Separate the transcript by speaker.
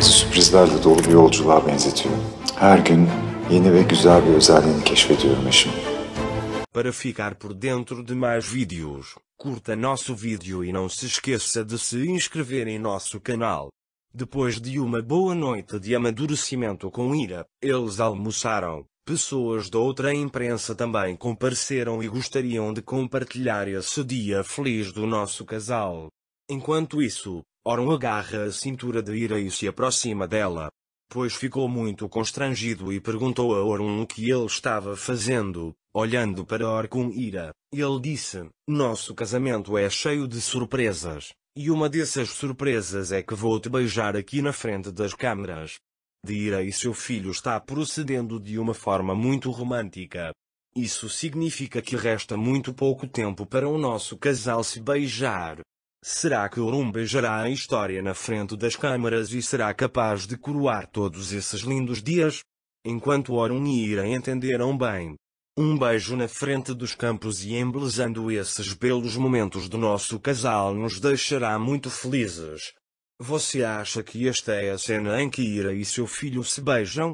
Speaker 1: sürprizlerle dolu bir yolculuğa benzetiyor. Her gün yeni ve güzel bir özelliğini keşfediyorum eşim. Para ficar por dentro de mais vídeos, curta nosso vídeo e não se esqueça de se inscrever em nosso canal. Depois de uma boa noite de amadurecimento com Ira, eles almoçaram. Pessoas da outra imprensa também compareceram e gostariam de compartilhar esse dia feliz do nosso casal. Enquanto isso, Oron agarra a cintura de Ira e se aproxima dela. Pois ficou muito constrangido e perguntou a Orun o que ele estava fazendo, olhando para Or com ira. Ele disse, nosso casamento é cheio de surpresas, e uma dessas surpresas é que vou te beijar aqui na frente das câmaras. Ira e seu filho está procedendo de uma forma muito romântica. Isso significa que resta muito pouco tempo para o nosso casal se beijar. Será que Orum beijará a história na frente das câmaras e será capaz de coroar todos esses lindos dias? Enquanto Orum e Ira entenderam bem. Um beijo na frente dos campos e embelezando esses belos momentos do nosso casal nos deixará muito felizes. Você acha que esta é a cena em que Ira e seu filho se beijam?